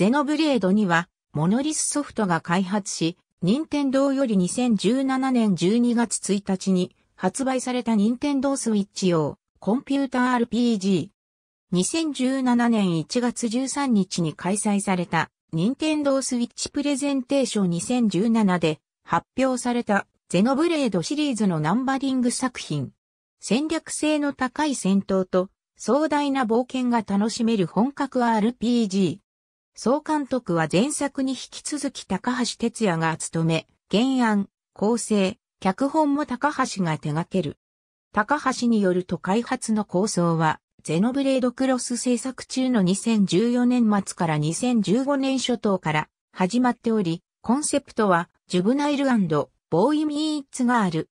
ゼノブレードには、モノリスソフトが開発し、任天堂より2017年12月1日に発売された任天堂スイッチ用コンピュータ RPG。2017年1月13日に開催された任天堂スイッチプレゼンテーション2017で発表されたゼノブレードシリーズのナンバリング作品。戦略性の高い戦闘と壮大な冒険が楽しめる本格 RPG。総監督は前作に引き続き高橋哲也が務め、原案、構成、脚本も高橋が手掛ける。高橋によると開発の構想は、ゼノブレードクロス制作中の2014年末から2015年初頭から始まっており、コンセプトは、ジュブナイルボーイミーイッツがある。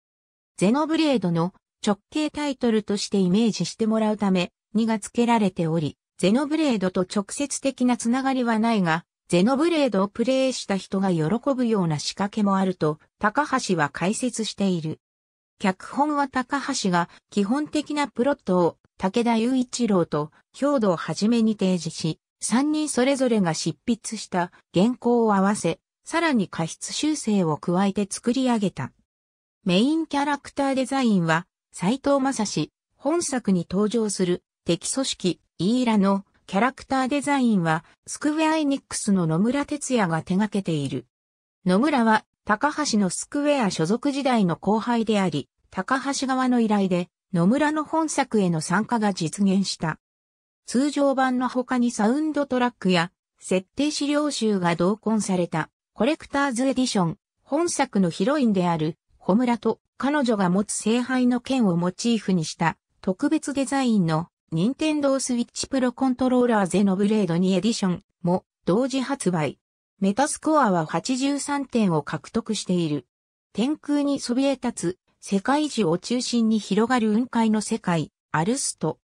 ゼノブレードの直径タイトルとしてイメージしてもらうため2が付けられており、ゼノブレードと直接的なつながりはないが、ゼノブレードをプレイした人が喜ぶような仕掛けもあると、高橋は解説している。脚本は高橋が基本的なプロットを武田雄一郎と兵道はじめに提示し、三人それぞれが執筆した原稿を合わせ、さらに過失修正を加えて作り上げた。メインキャラクターデザインは、斎藤正史、本作に登場する敵組織、イーラのキャラクターデザインは、スクウェアエニックスの野村哲也が手掛けている。野村は、高橋のスクウェア所属時代の後輩であり、高橋側の依頼で、野村の本作への参加が実現した。通常版の他にサウンドトラックや、設定資料集が同梱された、コレクターズエディション、本作のヒロインである、小村と彼女が持つ聖杯の剣をモチーフにした、特別デザインの任天堂スイッチプロコントローラーゼノブレード2エディションも同時発売。メタスコアは83点を獲得している。天空にそびえ立つ世界中を中心に広がる雲海の世界、アルスト。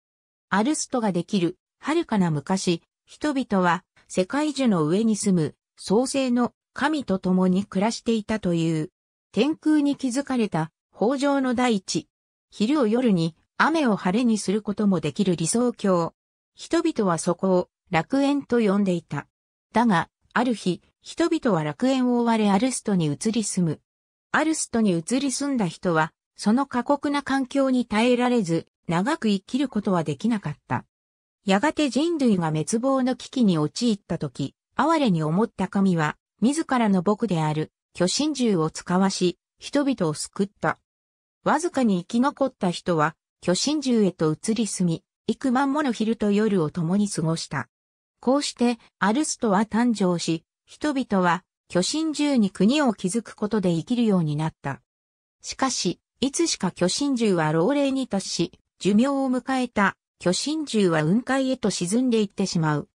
アルストができる、遥かな昔、人々は世界樹の上に住む創生の神と共に暮らしていたという。天空に築かれた、法上の大地。昼を夜に雨を晴れにすることもできる理想郷。人々はそこを楽園と呼んでいた。だが、ある日、人々は楽園を追われアルストに移り住む。アルストに移り住んだ人は、その過酷な環境に耐えられず、長く生きることはできなかった。やがて人類が滅亡の危機に陥った時、哀れに思った神は、自らの僕である巨神獣を使わし、人々を救った。わずかに生き残った人は、巨神獣へと移り住み、幾万もの昼と夜を共に過ごした。こうして、アルストは誕生し、人々は、巨神獣に国を築くことで生きるようになった。しかし、いつしか巨神獣は老齢に達し、寿命を迎えた巨神獣は雲海へと沈んでいってしまう。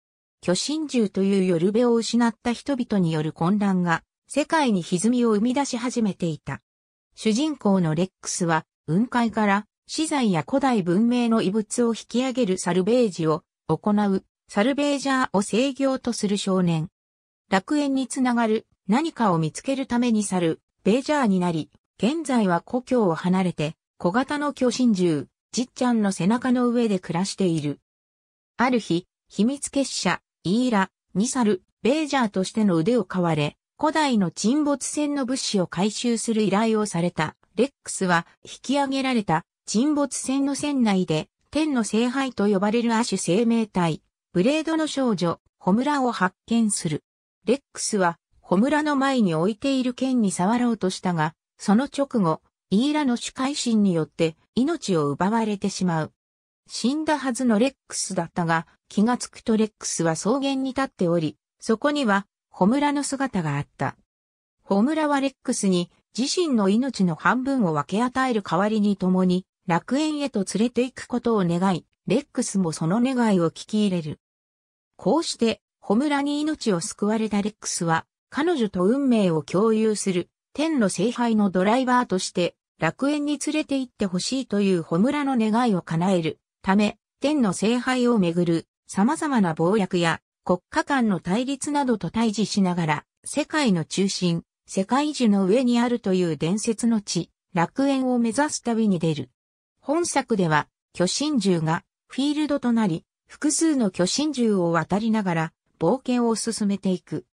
巨神獣という夜べを失った人々による混乱が、世界に歪みを生み出し始めていた。主人公のレックスは、雲海から資材や古代文明の遺物を引き上げるサルベージを行う、サルベージャーを制御とする少年。楽園につながる何かを見つけるためにサルベージャーになり、現在は故郷を離れて、小型の巨神獣、じっちゃんの背中の上で暮らしている。ある日、秘密結社、イーラ、ニサル、ベージャーとしての腕を買われ、古代の沈没船の物資を回収する依頼をされた、レックスは引き上げられた沈没船の船内で、天の聖杯と呼ばれる亜種生命体、ブレードの少女、ホムラを発見する。レックスは、ホムラの前に置いている剣に触ろうとしたが、その直後、イーラの主海心によって命を奪われてしまう。死んだはずのレックスだったが、気がつくとレックスは草原に立っており、そこには、ホムラの姿があった。ホムラはレックスに自身の命の半分を分け与える代わりに共に楽園へと連れて行くことを願い、レックスもその願いを聞き入れる。こうして、ホムラに命を救われたレックスは、彼女と運命を共有する、天の聖杯のドライバーとして、楽園に連れて行ってほしいというホムラの願いを叶えるため、天の聖杯をめぐる様々な暴略や国家間の対立などと対峙しながら、世界の中心、世界樹の上にあるという伝説の地、楽園を目指す旅に出る。本作では、巨神獣がフィールドとなり、複数の巨神獣を渡りながら冒険を進めていく。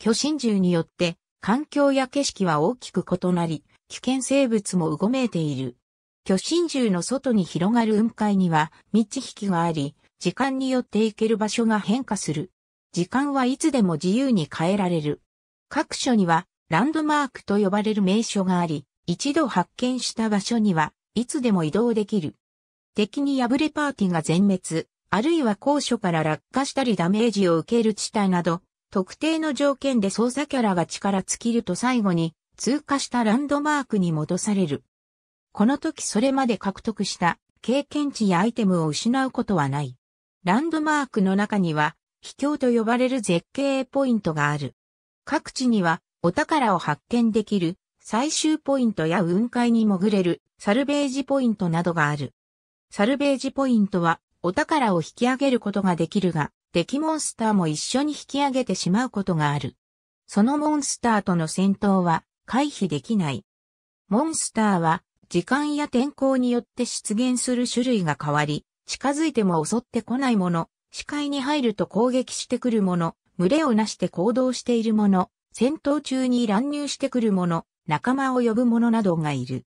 巨神獣によって環境や景色は大きく異なり、危険生物もうごめいている。巨神獣の外に広がる雲海には道引きがあり、時間によって行ける場所が変化する。時間はいつでも自由に変えられる。各所にはランドマークと呼ばれる名所があり、一度発見した場所にはいつでも移動できる。敵に敗れパーティが全滅、あるいは高所から落下したりダメージを受ける地帯など、特定の条件で操作キャラが力尽きると最後に通過したランドマークに戻される。この時それまで獲得した経験値やアイテムを失うことはない。ランドマークの中には秘境と呼ばれる絶景ポイントがある。各地にはお宝を発見できる最終ポイントや雲海に潜れるサルベージポイントなどがある。サルベージポイントはお宝を引き上げることができるが、敵モンスターも一緒に引き上げてしまうことがある。そのモンスターとの戦闘は回避できない。モンスターは時間や天候によって出現する種類が変わり、近づいても襲ってこないもの、視界に入ると攻撃してくるもの、群れをなして行動しているもの、戦闘中に乱入してくるもの、仲間を呼ぶ者などがいる。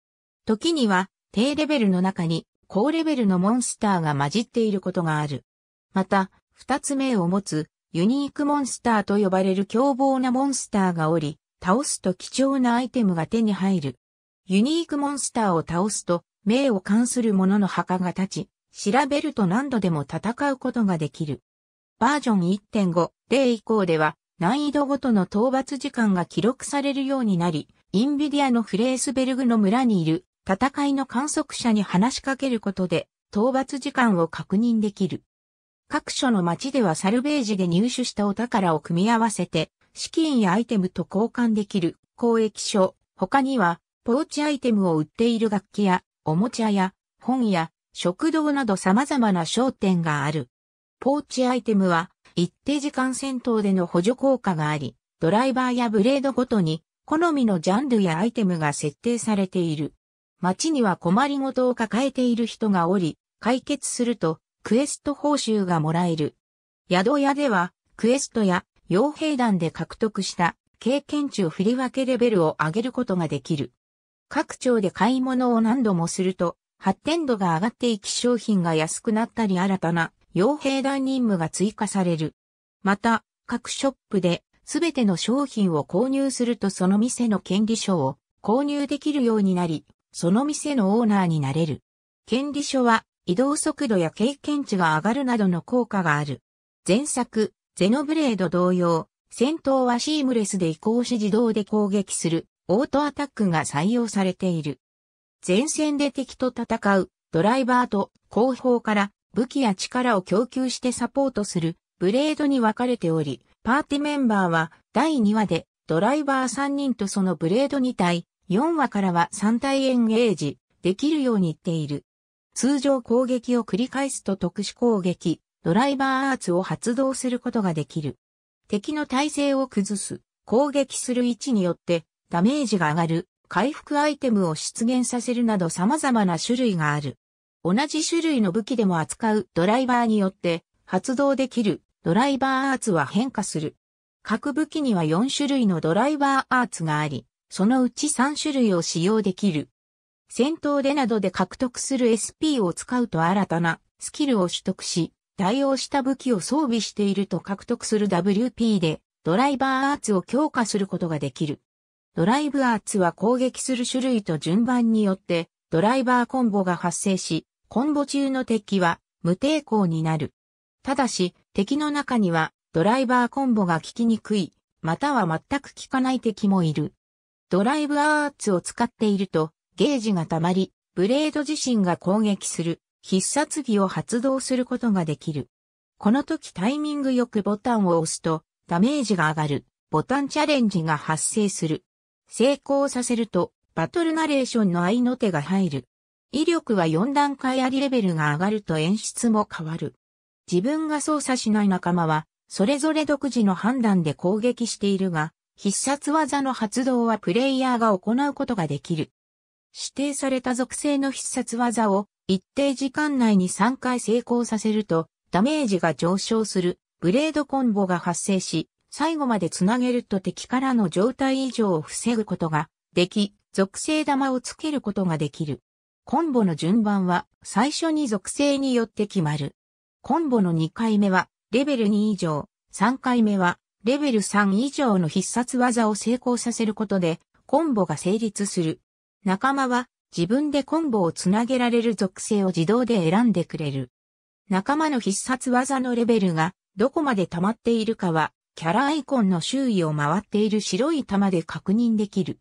時には、低レベルの中に高レベルのモンスターが混じっていることがある。また、二つ目を持つユニークモンスターと呼ばれる凶暴なモンスターがおり、倒すと貴重なアイテムが手に入る。ユニークモンスターを倒すと、命を冠する者の墓が立ち、調べると何度でも戦うことができる。バージョン1.5、0以降では、難易度ごとの討伐時間が記録されるようになり、インビディアのフレースベルグの村にいる戦いの観測者に話しかけることで討伐時間を確認できる。各所の町ではサルベージで入手したお宝を組み合わせて資金やアイテムと交換できる交易所、他にはポーチアイテムを売っている楽器やおもちゃや本や食堂など様々な商店がある。ポーチアイテムは一定時間戦闘での補助効果があり、ドライバーやブレードごとに好みのジャンルやアイテムが設定されている。街には困りごとを抱えている人がおり、解決するとクエスト報酬がもらえる。宿屋ではクエストや傭兵団で獲得した経験値を振り分けレベルを上げることができる。各町で買い物を何度もすると発展度が上がっていき商品が安くなったり新たな傭兵団任務が追加される。また、各ショップですべての商品を購入するとその店の権利書を購入できるようになり、その店のオーナーになれる。権利書は移動速度や経験値が上がるなどの効果がある。前作、ゼノブレード同様、戦闘はシームレスで移行し自動で攻撃するオートアタックが採用されている。前線で敵と戦うドライバーと後方から武器や力を供給してサポートするブレードに分かれており、パーティメンバーは第2話でドライバー3人とそのブレード2体、4話からは3体エンゲージできるように言っている。通常攻撃を繰り返すと特殊攻撃、ドライバーアーツを発動することができる。敵の体勢を崩す、攻撃する位置によってダメージが上がる、回復アイテムを出現させるなど様々な種類がある。同じ種類の武器でも扱うドライバーによって発動できるドライバーアーツは変化する。各武器には4種類のドライバーアーツがあり、そのうち3種類を使用できる。戦闘でなどで獲得する SP を使うと新たなスキルを取得し、対応した武器を装備していると獲得する WP でドライバーアーツを強化することができる。ドライブアーツは攻撃する種類と順番によってドライバーコンボが発生し、コンボ中の敵は無抵抗になる。ただし、敵の中には、ドライバーコンボが効きにくい、または全く効かない敵もいる。ドライブアーツを使っていると、ゲージが溜まり、ブレード自身が攻撃する、必殺技を発動することができる。この時タイミングよくボタンを押すと、ダメージが上がる、ボタンチャレンジが発生する。成功させると、バトルナレーションの合いの手が入る。威力は4段階ありレベルが上がると演出も変わる。自分が操作しない仲間は、それぞれ独自の判断で攻撃しているが、必殺技の発動はプレイヤーが行うことができる。指定された属性の必殺技を一定時間内に3回成功させるとダメージが上昇するブレードコンボが発生し、最後まで繋げると敵からの状態異常を防ぐことができ、属性玉をつけることができる。コンボの順番は最初に属性によって決まる。コンボの2回目はレベル2以上、3回目はレベル3以上の必殺技を成功させることでコンボが成立する。仲間は自分でコンボをつなげられる属性を自動で選んでくれる。仲間の必殺技のレベルがどこまで溜まっているかはキャラアイコンの周囲を回っている白い玉で確認できる。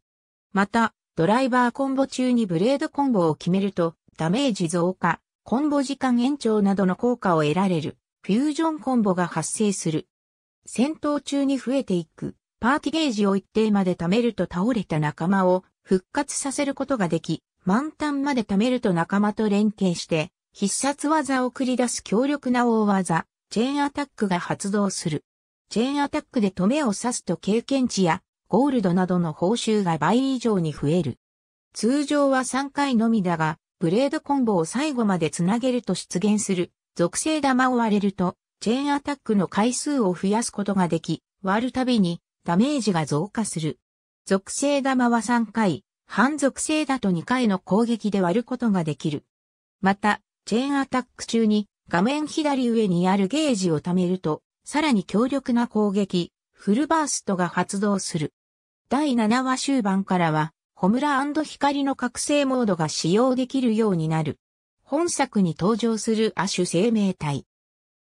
また、ドライバーコンボ中にブレードコンボを決めるとダメージ増加、コンボ時間延長などの効果を得られる、フュージョンコンボが発生する。戦闘中に増えていく、パーティゲージを一定まで貯めると倒れた仲間を復活させることができ、満タンまで貯めると仲間と連携して、必殺技を繰り出す強力な大技、チェーンアタックが発動する。チェーンアタックで止めを刺すと経験値やゴールドなどの報酬が倍以上に増える。通常は3回のみだが、ブレードコンボを最後までつなげると出現する、属性玉を割れると、チェーンアタックの回数を増やすことができ、割るたびにダメージが増加する。属性玉は3回、反属性だと2回の攻撃で割ることができる。また、チェーンアタック中に画面左上にあるゲージを貯めると、さらに強力な攻撃、フルバーストが発動する。第7話終盤からは、ホムラ光の覚醒モードが使用できるようになる。本作に登場する亜種生命体。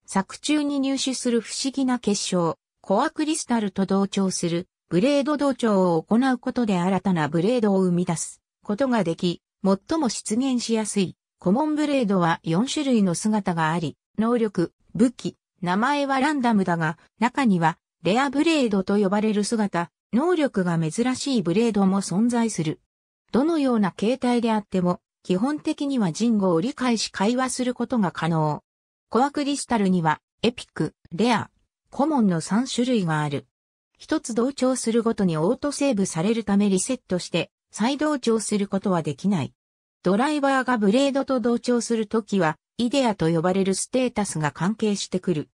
作中に入手する不思議な結晶、コアクリスタルと同調するブレード同調を行うことで新たなブレードを生み出すことができ、最も出現しやすいコモンブレードは4種類の姿があり、能力、武器、名前はランダムだが、中にはレアブレードと呼ばれる姿、能力が珍しいブレードも存在する。どのような形態であっても、基本的には人語を理解し会話することが可能。コアクリスタルには、エピック、レア、コモンの3種類がある。一つ同調するごとにオートセーブされるためリセットして、再同調することはできない。ドライバーがブレードと同調するときは、イデアと呼ばれるステータスが関係してくる。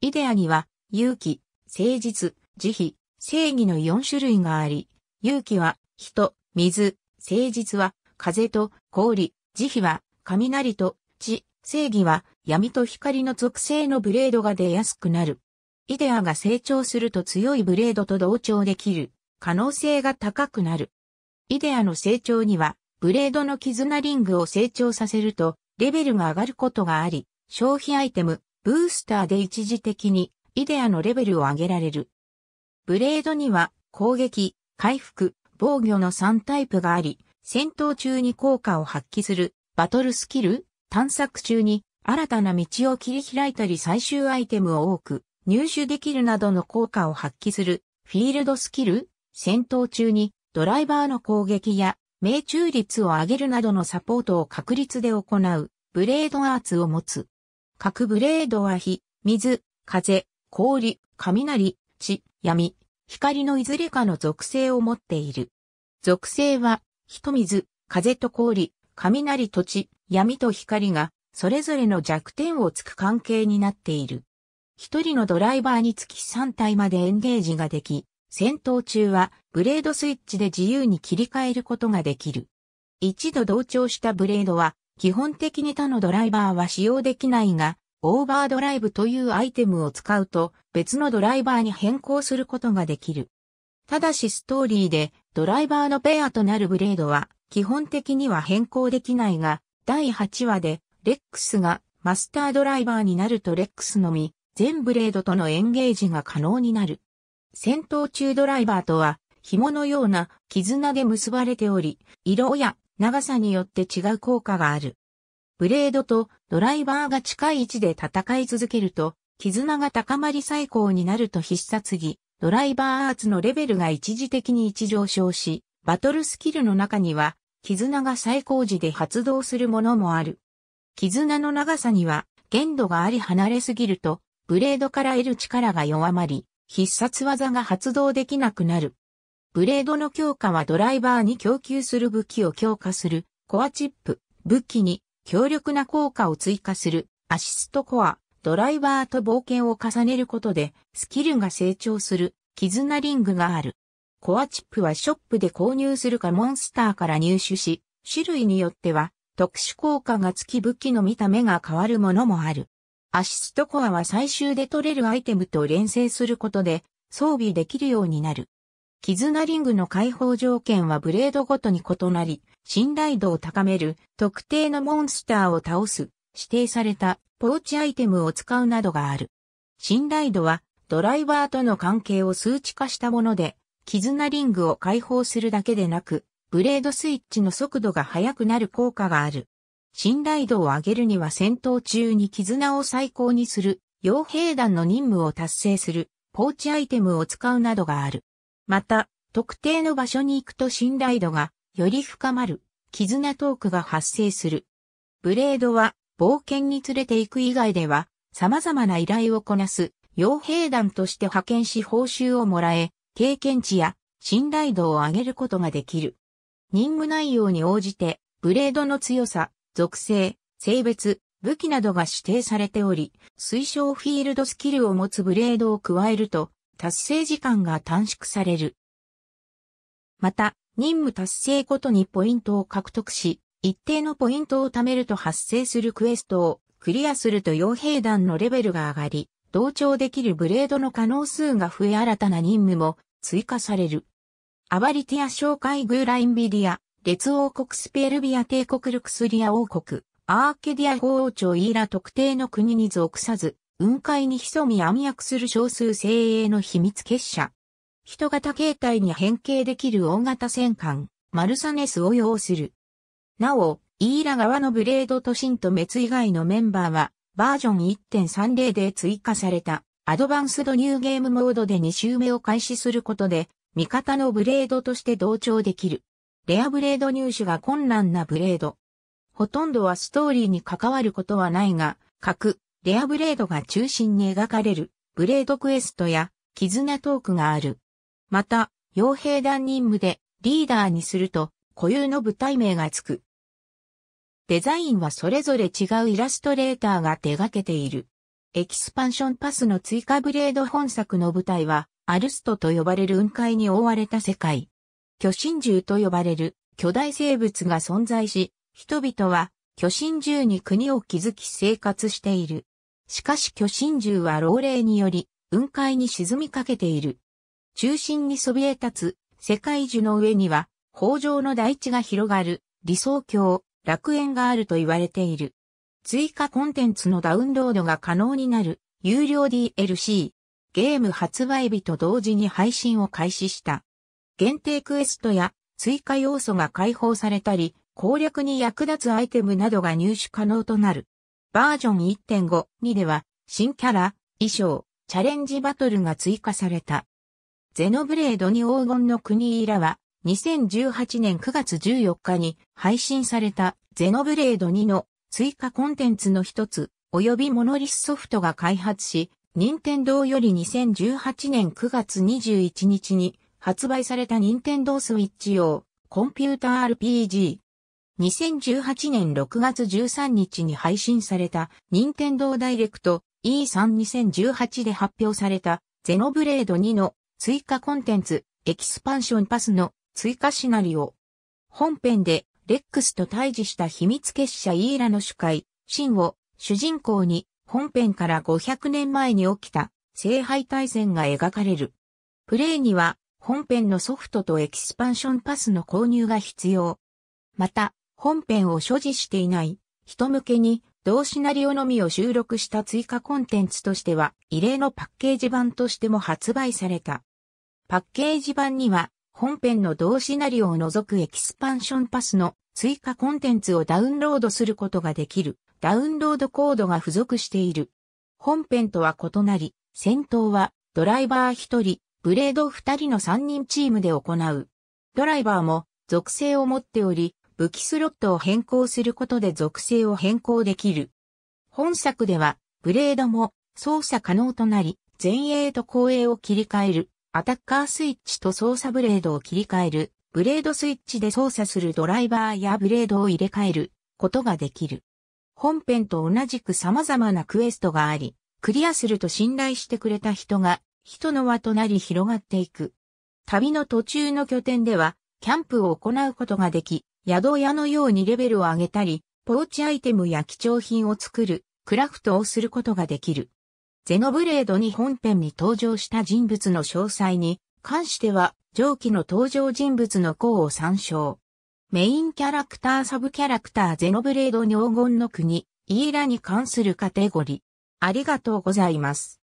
イデアには、勇気、誠実、慈悲、正義の4種類があり、勇気は、人、水、誠実は、風と氷、慈悲は、雷と、地、正義は、闇と光の属性のブレードが出やすくなる。イデアが成長すると強いブレードと同調できる可能性が高くなる。イデアの成長には、ブレードの絆リングを成長させると、レベルが上がることがあり、消費アイテム、ブースターで一時的に、イデアのレベルを上げられる。ブレードには攻撃、回復、防御の3タイプがあり、戦闘中に効果を発揮するバトルスキル、探索中に新たな道を切り開いたり最終アイテムを多く入手できるなどの効果を発揮するフィールドスキル、戦闘中にドライバーの攻撃や命中率を上げるなどのサポートを確率で行うブレードアーツを持つ。各ブレードは火、水、風、氷、雷、地、闇、光のいずれかの属性を持っている。属性は、人水、風と氷、雷と地、闇と光が、それぞれの弱点をつく関係になっている。一人のドライバーにつき3体までエンゲージができ、戦闘中はブレードスイッチで自由に切り替えることができる。一度同調したブレードは、基本的に他のドライバーは使用できないが、オーバードライブというアイテムを使うと別のドライバーに変更することができる。ただしストーリーでドライバーのペアとなるブレードは基本的には変更できないが、第8話でレックスがマスタードライバーになるとレックスのみ全ブレードとのエンゲージが可能になる。戦闘中ドライバーとは紐のような絆で結ばれており、色や長さによって違う効果がある。ブレードとドライバーが近い位置で戦い続けると、絆が高まり最高になると必殺技、ドライバーアーツのレベルが一時的に位置上昇し、バトルスキルの中には、絆が最高時で発動するものもある。絆の長さには、限度があり離れすぎると、ブレードから得る力が弱まり、必殺技が発動できなくなる。ブレードの強化はドライバーに供給する武器を強化する、コアチップ、武器に強力な効果を追加するアシストコア、ドライバーと冒険を重ねることでスキルが成長する絆リングがある。コアチップはショップで購入するかモンスターから入手し、種類によっては特殊効果が付き武器の見た目が変わるものもある。アシストコアは最終で取れるアイテムと連成することで装備できるようになる。絆リングの解放条件はブレードごとに異なり、信頼度を高める、特定のモンスターを倒す、指定されたポーチアイテムを使うなどがある。信頼度は、ドライバーとの関係を数値化したもので、絆リングを解放するだけでなく、ブレードスイッチの速度が速くなる効果がある。信頼度を上げるには戦闘中に絆を最高にする、傭兵団の任務を達成する、ポーチアイテムを使うなどがある。また、特定の場所に行くと信頼度がより深まる、絆トークが発生する。ブレードは、冒険に連れて行く以外では、様々な依頼をこなす、傭兵団として派遣し報酬をもらえ、経験値や信頼度を上げることができる。任務内容に応じて、ブレードの強さ、属性、性別、武器などが指定されており、推奨フィールドスキルを持つブレードを加えると、達成時間が短縮される。また、任務達成ごとにポイントを獲得し、一定のポイントを貯めると発生するクエストをクリアすると傭兵団のレベルが上がり、同調できるブレードの可能数が増え新たな任務も追加される。アバリティア紹介グーラインビディア、列王国スペルビア帝国ルクスリア王国、アーケディア法王朝イーラ特定の国に属さず、雲海に潜み暗躍する少数精鋭の秘密結社、人型形態に変形できる大型戦艦、マルサネスを要する。なお、イーラ側のブレードとシンとメツ以外のメンバーは、バージョン1.30で追加された、アドバンスドニューゲームモードで2周目を開始することで、味方のブレードとして同調できる。レアブレード入手が困難なブレード。ほとんどはストーリーに関わることはないが、各、レアブレードが中心に描かれる、ブレードクエストや、絆トークがある。また、傭兵団任務でリーダーにすると固有の部隊名がつく。デザインはそれぞれ違うイラストレーターが手掛けている。エキスパンションパスの追加ブレード本作の舞台は、アルストと呼ばれる雲海に覆われた世界。巨神獣と呼ばれる巨大生物が存在し、人々は巨神獣に国を築き生活している。しかし巨神獣は老齢により、雲海に沈みかけている。中心にそびえ立つ、世界樹の上には、豊穣の大地が広がる、理想郷、楽園があると言われている。追加コンテンツのダウンロードが可能になる、有料 DLC。ゲーム発売日と同時に配信を開始した。限定クエストや追加要素が解放されたり、攻略に役立つアイテムなどが入手可能となる。バージョン1.5.2では、新キャラ、衣装、チャレンジバトルが追加された。ゼノブレードに黄金の国イラは、2018年9月14日に配信されたゼノブレード2の追加コンテンツの一つ、及びモノリスソフトが開発し、任天堂より2018年9月21日に発売された任天堂スイッチ用コンピュータ RPG。2018年6月13日に配信された任天堂ダイレクト E32018 で発表されたゼノブレード2の追加コンテンツ、エキスパンションパスの追加シナリオ。本編で、レックスと対峙した秘密結社イーラの主会、シンを主人公に本編から500年前に起きた聖杯大戦が描かれる。プレイには本編のソフトとエキスパンションパスの購入が必要。また、本編を所持していない人向けに同シナリオのみを収録した追加コンテンツとしては異例のパッケージ版としても発売された。パッケージ版には、本編の同シナリオを除くエキスパンションパスの追加コンテンツをダウンロードすることができるダウンロードコードが付属している。本編とは異なり、戦闘はドライバー1人、ブレード2人の3人チームで行う。ドライバーも属性を持っており、武器スロットを変更することで属性を変更できる。本作では、ブレードも操作可能となり、前衛と後衛を切り替えるアタッカースイッチと操作ブレードを切り替える、ブレードスイッチで操作するドライバーやブレードを入れ替えることができる。本編と同じく様々なクエストがあり、クリアすると信頼してくれた人が、人の輪となり広がっていく。旅の途中の拠点では、キャンプを行うことができ、宿屋のようにレベルを上げたり、ポーチアイテムや貴重品を作る、クラフトをすることができる。ゼノブレードに本編に登場した人物の詳細に関しては上記の登場人物の項を参照。メインキャラクターサブキャラクターゼノブレードに黄金の国、イーラに関するカテゴリー。ありがとうございます。